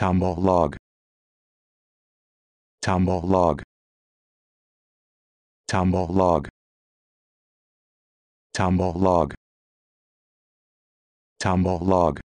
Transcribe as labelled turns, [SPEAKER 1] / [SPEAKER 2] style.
[SPEAKER 1] Tumble log. Tumble log. Tumble log. Tumble log. Tumble log.